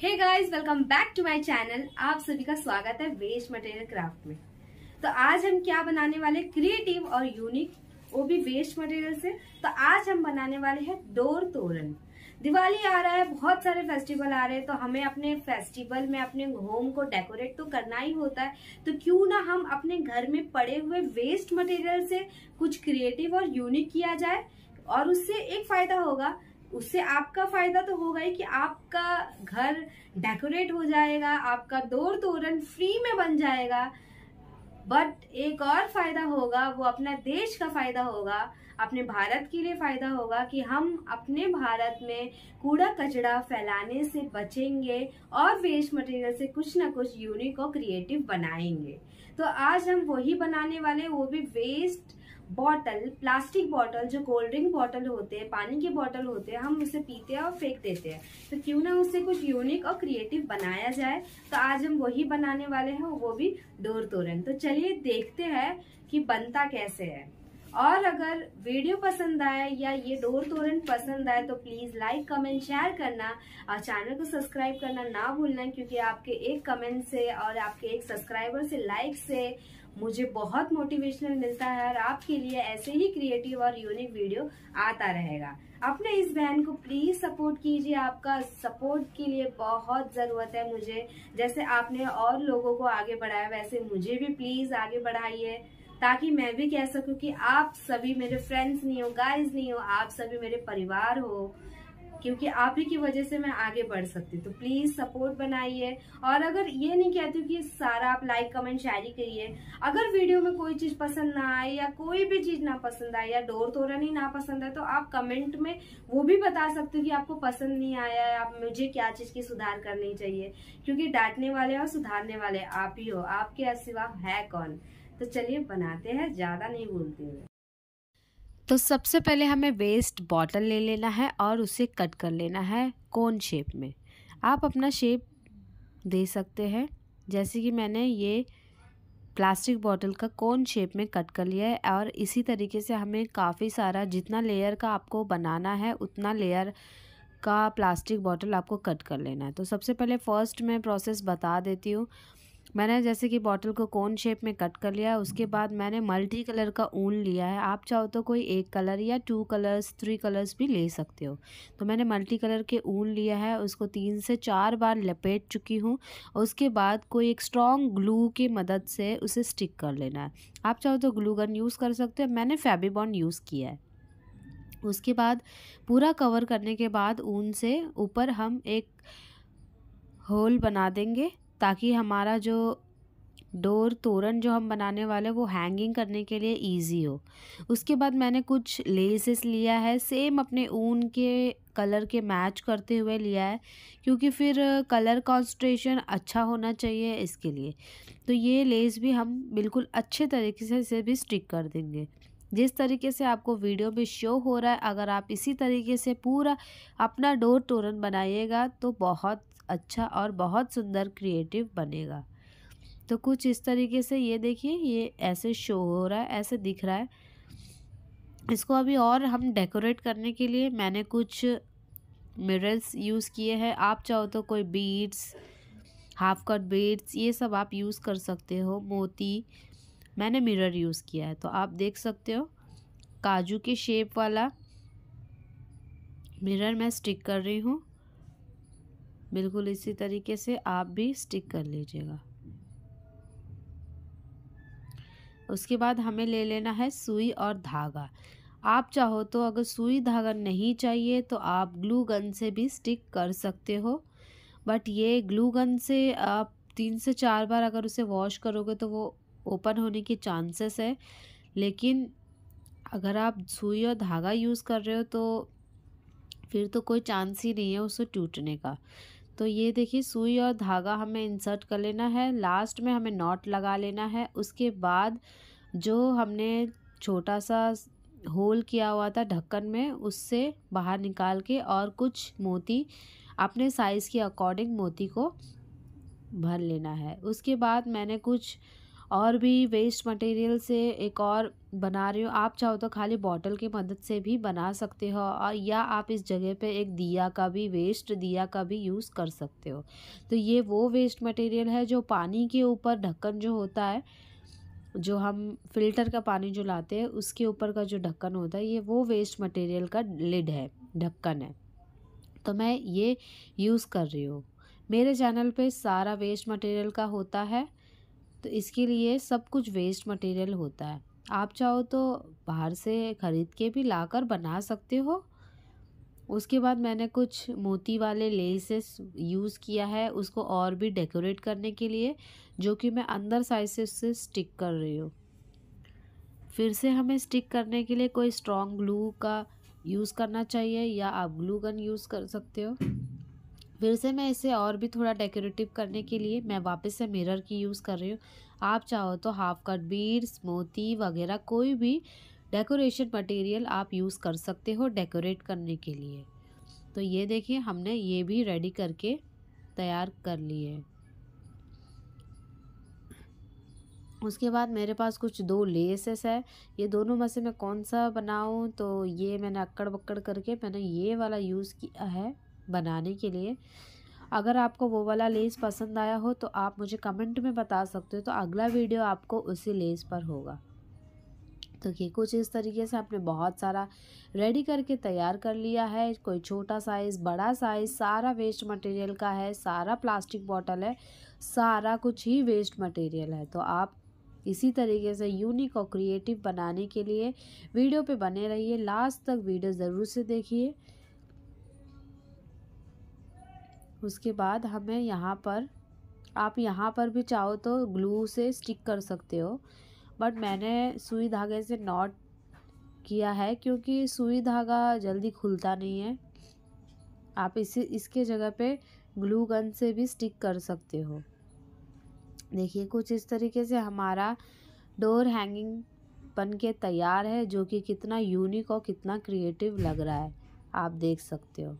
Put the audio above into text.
hey guys welcome back to my channel आप सभी का स्वागत है वेस्ट मटेरियल क्राफ्ट में तो आज हम क्या बनाने वाले क्रिएटिव और यूनिक वो भी वेस्ट मटेरियल से तो आज हम बनाने वाले हैं डोर तोरण दिवाली आ रहा है बहुत सारे फेस्टिवल आ रहे हैं तो हमें अपने फेस्टिवल में अपने होम को डेकोरेट तो करना ही होता है तो क्यों ना हम अपने घर में पड़े हुए वेस्ट मटेरियल से कुछ क्रिएटिव और यूनिक किया जाए और उससे एक फायदा होगा उससे आपका फायदा तो होगा ही कि आपका घर डेकोरेट हो जाएगा आपका दौर तोरण फ्री में बन जाएगा बट एक और फायदा होगा वो अपना देश का फायदा होगा अपने भारत के लिए फायदा होगा कि हम अपने भारत में कूड़ा कचड़ा फैलाने से बचेंगे और वेस्ट मटेरियल से कुछ ना कुछ यूनिक और क्रिएटिव बनाएंगे तो आज हम वही बनाने वाले वो भी वेस्ट बॉटल प्लास्टिक बॉटल जो कोल्ड ड्रिंक बॉटल होते हैं पानी की बॉटल होते हैं हम उसे पीते हैं और फेंक देते हैं तो क्यों ना उसे कुछ यूनिक और क्रिएटिव बनाया जाए तो आज हम वही बनाने वाले हैं वो भी डोर तोरण तो चलिए देखते हैं कि बनता कैसे है और अगर वीडियो पसंद आए या ये डोर तोरण पसंद आए तो प्लीज़ लाइक कमेंट शेयर करना और चैनल को सब्सक्राइब करना ना भूलना क्योंकि आपके एक कमेंट से और आपके एक सब्सक्राइबर से लाइक से मुझे बहुत मोटिवेशनल मिलता है और आपके लिए ऐसे ही क्रिएटिव और यूनिक वीडियो आता रहेगा अपने इस बहन को प्लीज सपोर्ट कीजिए आपका सपोर्ट के लिए बहुत ज़रूरत है मुझे जैसे आपने और लोगों को आगे बढ़ाया वैसे मुझे भी प्लीज़ आगे बढ़ाइए ताकि मैं भी कह सकूं कि आप सभी मेरे फ्रेंड्स नहीं हो गाइज नहीं हो आप सभी मेरे परिवार हो क्योंकि आप ही की वजह से मैं आगे बढ़ सकती हूँ तो प्लीज़ सपोर्ट बनाइए और अगर ये नहीं कहती हूँ कि सारा आप लाइक कमेंट शायरी करिए अगर वीडियो में कोई चीज़ पसंद ना आए या कोई भी चीज़ ना पसंद आए या डोर तोरन ही ना पसंद आए तो आप कमेंट में वो भी बता सकते हो कि आपको पसंद नहीं आया आप मुझे क्या चीज़ की सुधार करनी चाहिए क्योंकि डांटने वाले और सुधारने वाले आप ही हो आपके सिवा है कौन तो चलिए बनाते हैं ज़्यादा नहीं भूलते हूँ तो सबसे पहले हमें वेस्ट बॉटल ले लेना है और उसे कट कर लेना है कोन शेप में आप अपना शेप दे सकते हैं जैसे कि मैंने ये प्लास्टिक बॉटल का कोन शेप में कट कर लिया है और इसी तरीके से हमें काफ़ी सारा जितना लेयर का आपको बनाना है उतना लेयर का प्लास्टिक बॉटल आपको कट कर लेना है तो सबसे पहले फ़र्स्ट मैं प्रोसेस बता देती हूँ मैंने जैसे कि बॉटल को कोन शेप में कट कर लिया उसके बाद मैंने मल्टी कलर का ऊन लिया है आप चाहो तो कोई एक कलर या टू कलर्स थ्री कलर्स भी ले सकते हो तो मैंने मल्टी कलर के ऊन लिया है उसको तीन से चार बार लपेट चुकी हूँ उसके बाद कोई एक स्ट्रॉन्ग ग्लू की मदद से उसे स्टिक कर लेना है आप चाहो तो ग्लू गन यूज़ कर सकते हो मैंने फेबीबॉन यूज़ किया है उसके बाद पूरा कवर करने के बाद ऊन से ऊपर हम एक होल बना देंगे ताकि हमारा जो डोर तोरण जो हम बनाने वाले वो हैंगिंग करने के लिए इजी हो उसके बाद मैंने कुछ लेसेस लिया है सेम अपने ऊन के कलर के मैच करते हुए लिया है क्योंकि फिर कलर कॉन्सट्रेशन अच्छा होना चाहिए इसके लिए तो ये लेस भी हम बिल्कुल अच्छे तरीके से इसे भी स्टिक कर देंगे जिस तरीके से आपको वीडियो में शो हो रहा है अगर आप इसी तरीके से पूरा अपना डोर तोरण बनाइएगा तो बहुत अच्छा और बहुत सुंदर क्रिएटिव बनेगा तो कुछ इस तरीके से ये देखिए ये ऐसे शो हो रहा है ऐसे दिख रहा है इसको अभी और हम डेकोरेट करने के लिए मैंने कुछ मिरर्स यूज़ किए हैं आप चाहो तो कोई बीड्स हाफ कट बीड्स ये सब आप यूज़ कर सकते हो मोती मैंने मिरर यूज़ किया है तो आप देख सकते हो काजू के शेप वाला मिरर मैं स्टिक कर रही हूँ बिल्कुल इसी तरीके से आप भी स्टिक कर लीजिएगा उसके बाद हमें ले लेना है सुई और धागा आप चाहो तो अगर सुई धागा नहीं चाहिए तो आप ग्लू गन से भी स्टिक कर सकते हो बट ये ग्लू गन से आप तीन से चार बार अगर उसे वॉश करोगे तो वो ओपन होने के चांसेस है लेकिन अगर आप सुई और धागा यूज़ कर रहे हो तो फिर तो कोई चांस ही नहीं है उसे टूटने का तो ये देखिए सुई और धागा हमें इंसर्ट कर लेना है लास्ट में हमें नॉट लगा लेना है उसके बाद जो हमने छोटा सा होल किया हुआ था ढक्कन में उससे बाहर निकाल के और कुछ मोती अपने साइज़ के अकॉर्डिंग मोती को भर लेना है उसके बाद मैंने कुछ और भी वेस्ट मटेरियल से एक और बना रही हो आप चाहो तो खाली बॉटल की मदद से भी बना सकते हो और या आप इस जगह पे एक दिया का भी वेस्ट दिया का भी यूज़ कर सकते हो तो ये वो वेस्ट मटेरियल है जो पानी के ऊपर ढक्कन जो होता है जो हम फिल्टर का पानी जो लाते हैं उसके ऊपर का जो ढक्कन होता है ये वो वेस्ट मटेरियल का लिड है ढक्कन है तो मैं ये यूज़ कर रही हूँ मेरे चैनल पे सारा वेस्ट मटेरियल का होता है तो इसके लिए सब कुछ वेस्ट मटेरियल होता है आप चाहो तो बाहर से ख़रीद के भी लाकर बना सकते हो उसके बाद मैंने कुछ मोती वाले लेसेस यूज़ किया है उसको और भी डेकोरेट करने के लिए जो कि मैं अंदर साइज से उससे स्टिक कर रही हूँ फिर से हमें स्टिक करने के लिए कोई स्ट्रॉन्ग ग्लू का यूज़ करना चाहिए या आप ग्लू गन यूज़ कर सकते हो फिर से मैं इसे और भी थोड़ा डेकोरेटिव करने के लिए मैं वापस से मिरर की यूज़ कर रही हूँ आप चाहो तो हाफ कट बीड स्मोती वगैरह कोई भी डेकोरेशन मटेरियल आप यूज़ कर सकते हो डेकोरेट करने के लिए तो ये देखिए हमने ये भी रेडी करके तैयार कर लिए उसके बाद मेरे पास कुछ दो लेसेस है ये दोनों में से मैं कौन सा बनाऊँ तो ये मैंने अक्कड़ बक्कड़ करके मैंने ये वाला यूज़ किया है बनाने के लिए अगर आपको वो वाला लेस पसंद आया हो तो आप मुझे कमेंट में बता सकते हो तो अगला वीडियो आपको उसी लेस पर होगा तो ये कुछ इस तरीके से आपने बहुत सारा रेडी करके तैयार कर लिया है कोई छोटा साइज़ बड़ा साइज़ सारा वेस्ट मटेरियल का है सारा प्लास्टिक बॉटल है सारा कुछ ही वेस्ट मटेरियल है तो आप इसी तरीके से यूनिक और क्रिएटिव बनाने के लिए वीडियो पे बने रहिए लास्ट तक वीडियो ज़रूर से देखिए उसके बाद हमें यहाँ पर आप यहाँ पर भी चाहो तो ग्लू से स्टिक कर सकते हो बट मैंने सुई धागे से नॉट किया है क्योंकि सुई धागा जल्दी खुलता नहीं है आप इसी इसके जगह पे ग्लू गन से भी स्टिक कर सकते हो देखिए कुछ इस तरीके से हमारा डोर हैंगिंग बन के तैयार है जो कि कितना यूनिक और कितना क्रिएटिव लग रहा है आप देख सकते हो